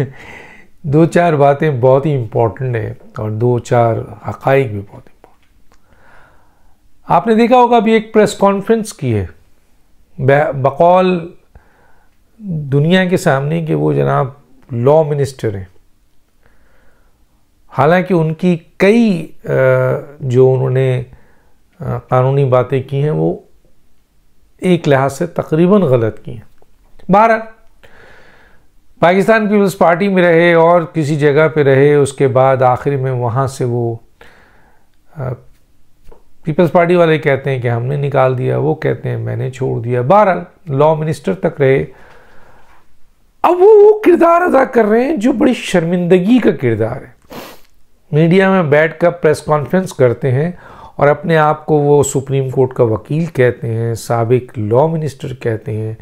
दो चार बातें बहुत ही इम्पोर्टेंट है और दो चार हक़ाइक भी बहुत इम्पोर्टेंट आपने देखा होगा अभी एक प्रेस कॉन्फ्रेंस की है बकौल दुनिया के सामने कि वो जनाब लॉ मिनिस्टर हैं हालांकि उनकी कई जो उन्होंने कानूनी बातें की हैं वो एक लिहाज से तकरीबन गलत की हैं बारह पाकिस्तान पीपल्स पार्टी में रहे और किसी जगह पे रहे उसके बाद आखिर में वहाँ से वो पीपल्स पार्टी वाले कहते हैं कि हमने निकाल दिया वो कहते हैं मैंने छोड़ दिया बारह लॉ मिनिस्टर तक रहे अब वो वो किरदार अदा कर रहे हैं जो बड़ी शर्मिंदगी का किरदार है मीडिया में बैठ कर प्रेस कॉन्फ्रेंस करते हैं और अपने आप को वो सुप्रीम कोर्ट का वकील कहते हैं सबक लॉ मिनिस्टर कहते हैं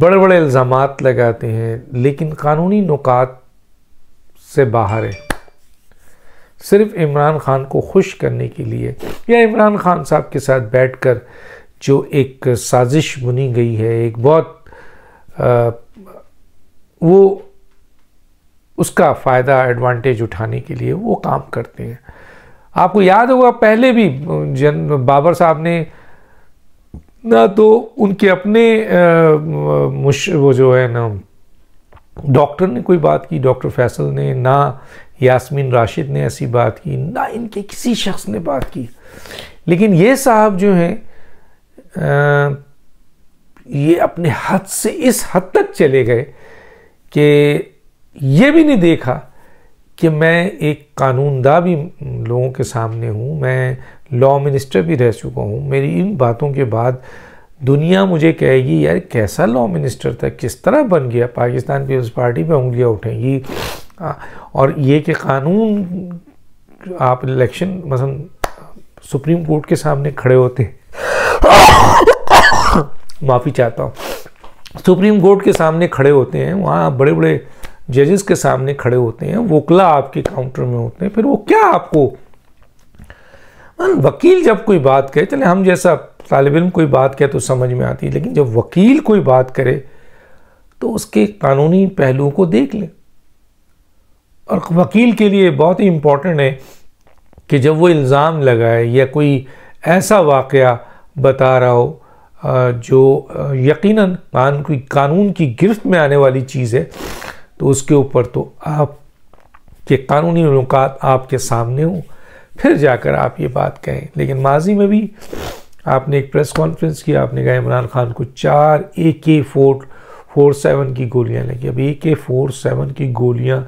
बड़े बड़े इल्ज़ाम लगाते हैं लेकिन कानूनी नुकात से बाहर है सिर्फ इमरान खान को खुश करने के लिए या इमरान खान साहब के साथ बैठकर जो एक साजिश बुनी गई है एक बहुत आ, वो उसका फ़ायदा एडवांटेज उठाने के लिए वो काम करते हैं आपको याद होगा पहले भी जन बाबर साहब ने ना तो उनके अपने वो जो है ना डॉक्टर ने कोई बात की डॉक्टर फैसल ने ना यास्मीन राशिद ने ऐसी बात की ना इनके किसी शख्स ने बात की लेकिन ये साहब जो हैं ये अपने हद से इस हद तक चले गए कि ये भी नहीं देखा कि मैं एक कानूनदा भी लोगों के सामने हूँ मैं लॉ मिनिस्टर भी रह चुका हूँ मेरी इन बातों के बाद दुनिया मुझे कहेगी यार कैसा लॉ मिनिस्टर था किस तरह बन गया पाकिस्तान पीपल्स पार्टी में उंगलियाँ उठेंगी और ये कि कानून आप इलेक्शन मसलन सुप्रीम कोर्ट के सामने खड़े होते माफ़ी चाहता हूँ सुप्रीम कोर्ट के सामने खड़े होते हैं वहाँ बड़े बड़े जजेस के सामने खड़े होते हैं वोकला आपके काउंटर में होते हैं फिर वो क्या आपको हाँ, वकील जब कोई बात करे चले हम जैसा तालब इम कोई बात कहे तो समझ में आती है लेकिन जब वकील कोई बात करे तो उसके कानूनी पहलुओं को देख लें और वकील के लिए बहुत ही इम्पॉर्टेंट है कि जब वो इल्ज़ाम लगाए या कोई ऐसा वाक़ बता रहा हो जो यकीनन कान कोई कानून की गिरफ्त में आने वाली चीज़ है तो उसके ऊपर तो आप के कानूनी नुकात आपके सामने हों फिर जाकर आप ये बात कहें लेकिन माजी में भी आपने एक प्रेस कॉन्फ्रेंस किया आपने कहा इमरान खान को चार ए के फोर फोर सेवन की गोलियां लगी अब ए के फोर सेवन की गोलियां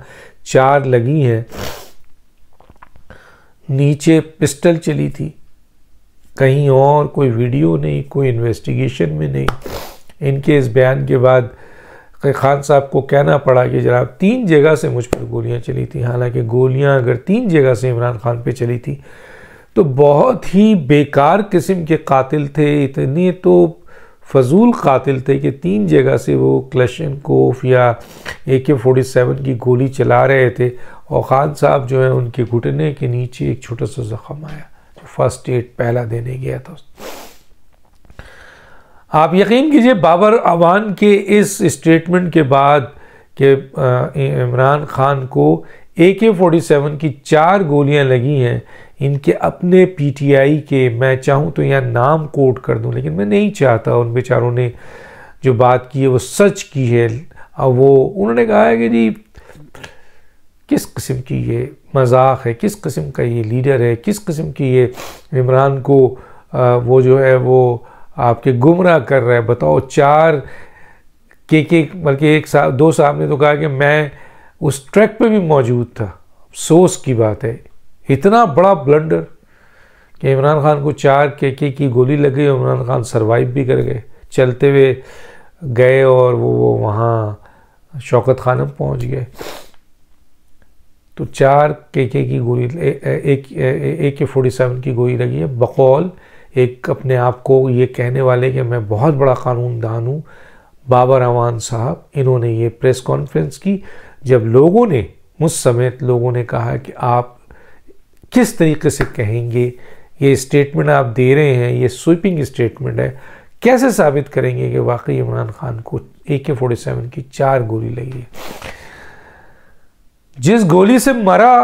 चार लगी हैं नीचे पिस्टल चली थी कहीं और कोई वीडियो नहीं कोई इन्वेस्टिगेशन में नहीं इनके इस बयान के बाद कि खान साहब को कहना पड़ा कि जनाब तीन जगह से मुझ पर गोलियाँ चली थी हालांकि गोलियाँ अगर तीन जगह से इमरान खान पे चली थी तो बहुत ही बेकार किस्म के कातिल थे इतने तो फजूल कातिल थे कि तीन जगह से वो क्लशन कोफ या ए के फोर्टी सेवन की गोली चला रहे थे और ख़ान साहब जो है उनके घुटने के नीचे एक छोटा सा ज़ख़म आया जो फर्स्ट एड पहला देने गया था आप यकीन कीजिए बाबर अवान के इस स्टेटमेंट के बाद कि इमरान खान को ए के फोर्टी सेवन की चार गोलियां लगी हैं इनके अपने पीटीआई के मैं चाहूँ तो यहाँ नाम कोट कर दूँ लेकिन मैं नहीं चाहता उन बेचारों ने जो बात की है वो सच की है और वो उन्होंने कहा है कि जी किस किस्म की ये मजाक है किस किस्म का ये लीडर है किस किस्म की ये इमरान को वो जो है वो आपके गुमराह कर रहा है बताओ चार के के बल्कि एक साहब दो साहब ने तो कहा कि मैं उस ट्रैक पे भी मौजूद था अफसोस की बात है इतना बड़ा ब्लंडर कि इमरान खान को चार के के की गोली लग गई इमरान खान सरवाइव भी कर गए चलते हुए गए और वो वो वहाँ शौकत खानम पहुँच गए तो चार के के की गोली ए, ए, ए, ए के फोर्टी सेवन की गोली लगी है बकौल एक अपने आप को ये कहने वाले कि मैं बहुत बड़ा कानून दान हूँ बाबर अवान साहब इन्होंने ये प्रेस कॉन्फ्रेंस की जब लोगों ने मुझ समेत लोगों ने कहा कि आप किस तरीके से कहेंगे ये स्टेटमेंट आप दे रहे हैं ये स्वीपिंग स्टेटमेंट है कैसे साबित करेंगे कि वाकई इमरान खान को ए के फोर्टी सेवन की चार गोली लगी है जिस गोली से मरा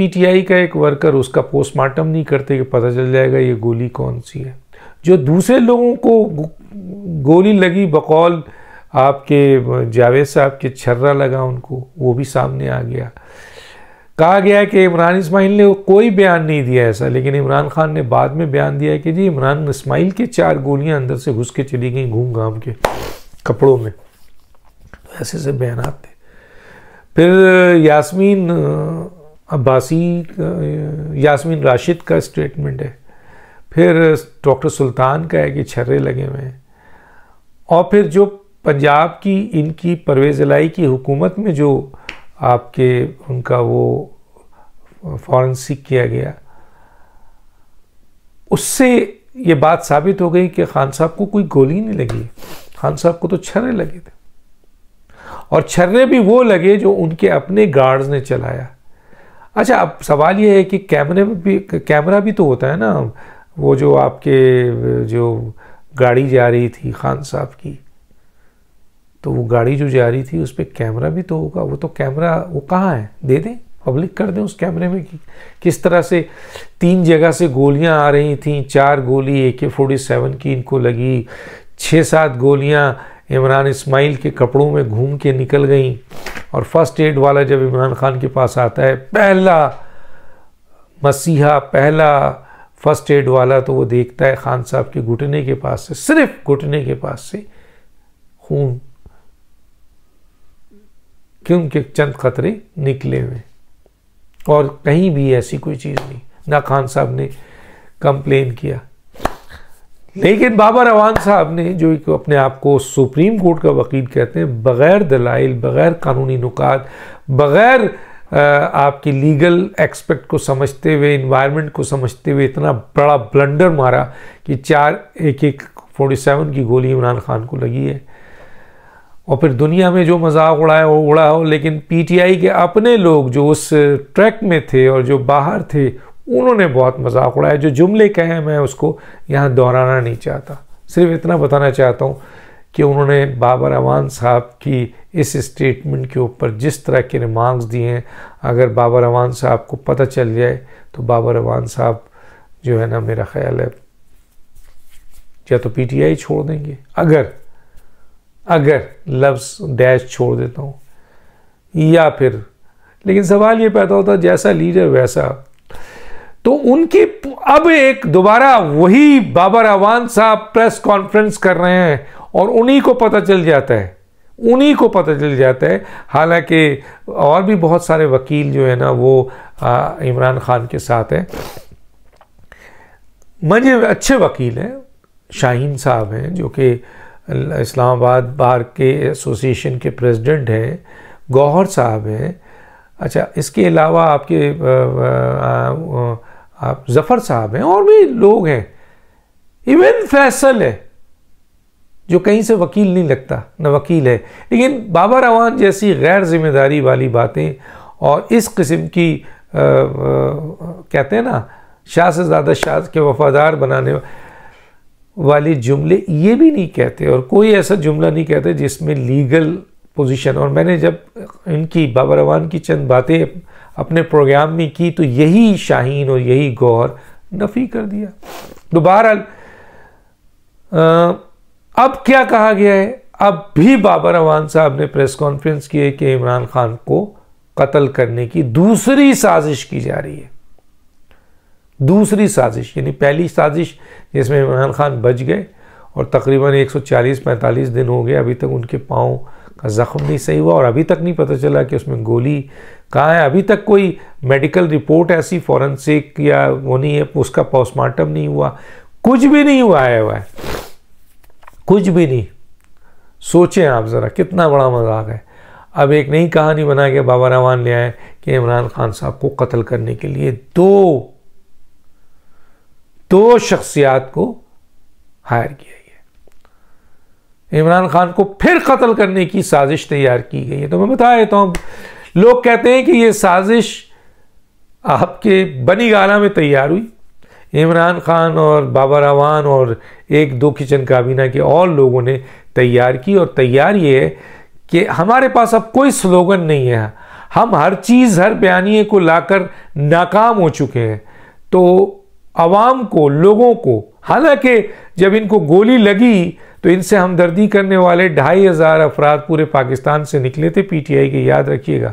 पीटीआई का एक वर्कर उसका पोस्टमार्टम नहीं करते कि पता चल जाएगा ये गोली कौन सी है जो दूसरे लोगों को गोली लगी बकौल आपके जावेद साहब के छर्रा लगा उनको वो भी सामने आ गया कहा गया कि इमरान इसमाइल ने कोई बयान नहीं दिया ऐसा लेकिन इमरान खान ने बाद में बयान दिया कि जी इमरान इस्माइल के चार गोलियां अंदर से घुस के चली गई घूम घाम के कपड़ों में तो ऐसे ऐसे बयान थे फिर यास्मीन अब्बासी यासमीन राशिद का स्टेटमेंट है फिर डॉक्टर सुल्तान का है कि छर्रे लगे हुए हैं और फिर जो पंजाब की इनकी परवेज़ लाई की हुकूमत में जो आपके उनका वो फॉरेंसिक किया गया उससे ये बात साबित हो गई कि खान साहब को कोई गोली नहीं लगी खान साहब को तो छर्रे लगे थे और छर्रे भी वो लगे जो उनके अपने गार्ड्स ने चलाया अच्छा अब सवाल ये है कि कैमरे भी कैमरा भी तो होता है ना वो जो आपके जो गाड़ी जा रही थी खान साहब की तो वो गाड़ी जो जा रही थी उस पर कैमरा भी तो होगा वो तो कैमरा वो कहाँ है दे दें पब्लिक कर दें उस कैमरे में कि किस तरह से तीन जगह से गोलियां आ रही थी चार गोली ए के फोर्टी सेवन की इनको लगी छः सात गोलियां इमरान इस्माइल के कपड़ों में घूम के निकल गईं और फर्स्ट एड वाला जब इमरान खान के पास आता है पहला मसीहा पहला फर्स्ट एड वाला तो वो देखता है खान साहब के घुटने के पास से सिर्फ घुटने के पास से खून क्योंकि चंद खतरे निकले हुए और कहीं भी ऐसी कोई चीज़ नहीं ना खान साहब ने कंप्लेन किया लेकिन बाबा रवान साहब ने जो एक अपने आप को सुप्रीम कोर्ट का वकील कहते हैं बग़ैर दलाइल बग़ैर कानूनी नुकात बग़ैर आपकी लीगल एक्सपेक्ट को समझते हुए इन्वायरमेंट को समझते हुए इतना बड़ा ब्लंडर मारा कि चार एक एक फोर्टी सेवन की गोली इमरान खान को लगी है और फिर दुनिया में जो मजाक उड़ाया वो उड़ा हो लेकिन पीटीआई के अपने लोग जो उस ट्रैक में थे और जो बाहर थे उन्होंने बहुत मजाक उड़ाया जो जुमले कहे हैं मैं उसको यहाँ दोहराना नहीं चाहता सिर्फ इतना बताना चाहता हूँ कि उन्होंने बाबर अवान साहब की इस स्टेटमेंट के ऊपर जिस तरह के रिमार्क्स दिए हैं अगर बाबर अवान साहब को पता चल जाए तो बाबर अवान साहब जो है ना मेरा ख्याल है या तो पीटीआई छोड़ देंगे अगर अगर लफ्स डैश छोड़ देता हूँ या फिर लेकिन सवाल ये पैदा होता जैसा लीडर वैसा तो उनकी अब एक दोबारा वही बाबर आवान साहब प्रेस कॉन्फ्रेंस कर रहे हैं और उन्हीं को पता चल जाता है उन्हीं को पता चल जाता है हालांकि और भी बहुत सारे वकील जो है ना वो इमरान खान के साथ हैं मजे अच्छे वकील हैं शाहीन साहब हैं जो कि इस्लामाबाद बार के एसोसिएशन के प्रेसिडेंट हैं गौहर साहब हैं अच्छा इसके अलावा आपके आ, आ, आ, आप जफर साहब हैं और भी लोग हैं इवन फैसल है जो कहीं से वकील नहीं लगता न वकील है लेकिन बाबा रवान जैसी गैर जिम्मेदारी वाली बातें और इस किस्म की आ, आ, कहते हैं ना शाह से ज़्यादा शाह के वफादार बनाने वाले जुमले ये भी नहीं कहते और कोई ऐसा जुमला नहीं कहते जिसमें लीगल पोजीशन और मैंने जब इनकी बाबा रवान की चंद बातें अपने प्रोग्राम में की तो यही शाहीन और यही गौर नफ़ी कर दिया तो बहरहाल अब क्या कहा गया है अब भी बाबा रवान साहब ने प्रेस कॉन्फ्रेंस की है कि इमरान खान को कत्ल करने की दूसरी साजिश की जा रही है दूसरी साजिश यानी पहली साजिश जिसमें इमरान खान बच गए और तकरीबन 140-45 दिन हो गए अभी तक उनके पाँव का ज़ख़म नहीं सही हुआ और अभी तक नहीं पता चला कि उसमें गोली कहाँ है अभी तक कोई मेडिकल रिपोर्ट ऐसी फॉरेंसिक या वो नहीं है उसका पोस्टमार्टम नहीं हुआ कुछ भी नहीं हुआ है वह कुछ भी नहीं सोचें आप ज़रा कितना बड़ा मजाक है अब एक नई कहानी बना के बाबा रवान ले आए कि इमरान खान साहब को कत्ल करने के लिए दो दो शख्सियात को हायर किया इमरान खान को फिर कत्ल करने की साजिश तैयार की गई है तो मैं बता देता हूँ लोग कहते हैं कि ये साजिश आपके बनी गाला में तैयार हुई इमरान खान और बाबा रवान और एक दो किचन काबीना के और लोगों ने तैयार की और तैयार ये है कि हमारे पास अब कोई स्लोगन नहीं है हम हर चीज़ हर बयानिए को लाकर नाकाम हो चुके हैं तो आवाम को लोगों को हालांकि जब इनको गोली लगी तो इनसे हमदर्दी करने वाले ढाई हज़ार अफराद पूरे पाकिस्तान से निकले थे पीटीआई के याद रखिएगा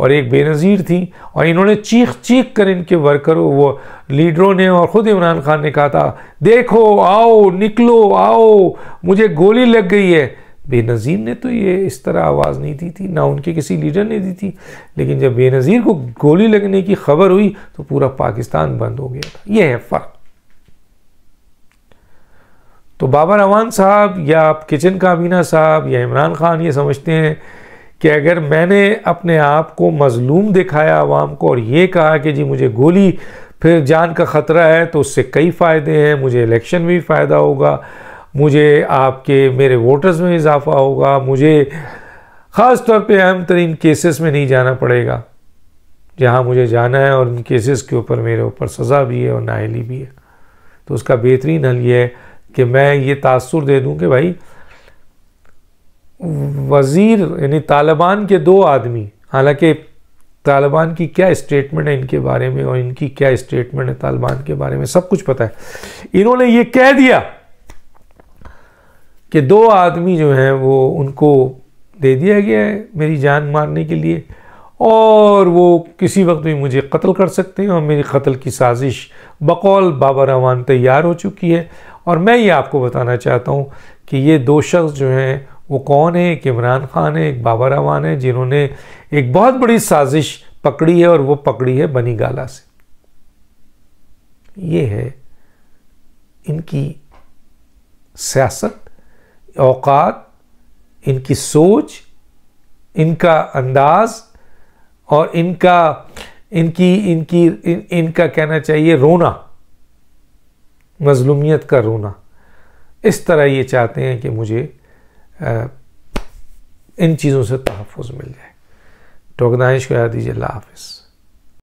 और एक बेनज़ीर थी और इन्होंने चीख चीख कर इनके वर्करों वो लीडरों ने और ख़ुद इमरान खान ने कहा था देखो आओ निकलो आओ मुझे गोली लग गई है बेनज़ीर ने तो ये इस तरह आवाज़ नहीं दी थी ना उनके किसी लीडर ने दी थी लेकिन जब बेनज़ीर को गोली लगने की खबर हुई तो पूरा पाकिस्तान बंद हो गया था यह है फ़र्क तो बाबर अवान साहब या आप किचन काबीना साहब या इमरान ख़ान ये समझते हैं कि अगर मैंने अपने आप को मज़लूम दिखाया आवाम को और ये कहा कि जी मुझे गोली फिर जान का ख़तरा है तो उससे कई फ़ायदे हैं मुझे इलेक्शन में भी फ़ायदा होगा मुझे आपके मेरे वोटर्स में इजाफा होगा मुझे ख़ास तौर पर अहम तरीन केसेस में नहीं जाना पड़ेगा जहाँ मुझे जाना है और इन केसेस के ऊपर मेरे ऊपर सज़ा भी है और नाहली भी है तो उसका बेहतरीन हल ये है कि मैं ये तासुर दे दूं कि भाई वज़ीर यानी तालिबान के दो आदमी हालांकि तालिबान की क्या स्टेटमेंट है इनके बारे में और इनकी क्या स्टेटमेंट है तालिबान के बारे में सब कुछ पता है इन्होंने ये कह दिया कि दो आदमी जो हैं वो उनको दे दिया गया है मेरी जान मारने के लिए और वो किसी वक्त भी मुझे कत्ल कर सकते हैं और मेरी कत्ल की साजिश बकौल बाबा रहमान तैयार हो चुकी है और मैं ये आपको बताना चाहता हूँ कि ये दो शख्स जो हैं वो कौन है एक इमरान खान है एक बाबा रहमान है जिन्होंने एक बहुत बड़ी साजिश पकड़ी है और वो पकड़ी है बनी गाला से ये है इनकी सियासत अवकात इनकी सोच इनका अंदाज़ और इनका इनकी इनकी इन, इनका कहना चाहिए रोना मजलूमियत का रोना इस तरह ये चाहते हैं कि मुझे आ, इन चीज़ों से तहफ़ मिल जाए टोकदानिश तो को याद दीजिए हाफिज़